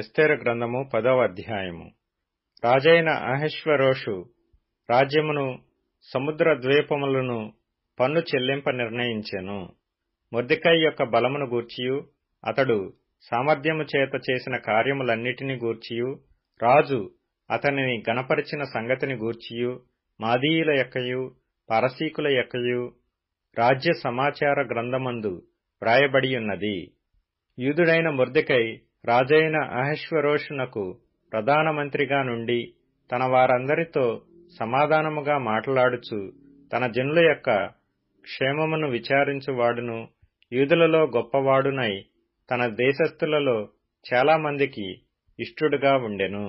ఎస్తేరు గ్రంథము పదవ అధ్యాయము రాజైన అహేశ్వరోషు రాజ్యమును సముద్ర ద్వీపములను పన్ను చెల్లింప నిర్ణయించెను మొద్దికై యొక్క బలమును గూర్చియు అతడు సామర్థ్యము చేత చేసిన కార్యములన్నిటిని గూర్చియు రాజు అతనిని గణపరిచిన సంగతిని గూర్చియు మాదీయుల యొక్కయు పరసీకుల యొక్కయు రాజ్య సమాచార గ్రంథమందు వ్రాయబడియున్నది యూదుడైన మొర్దికై రాజైన అహశ్వరోషునకు ప్రధానమంత్రిగా నుండి తన వారందరితో సమాధానముగా మాట్లాడుచు తన జనుల యొక్క క్షేమమును విచారించువాడును యూదులలో గొప్పవాడునై తన దేశస్థులలో చాలామందికి ఇష్టడుగా ఉండెను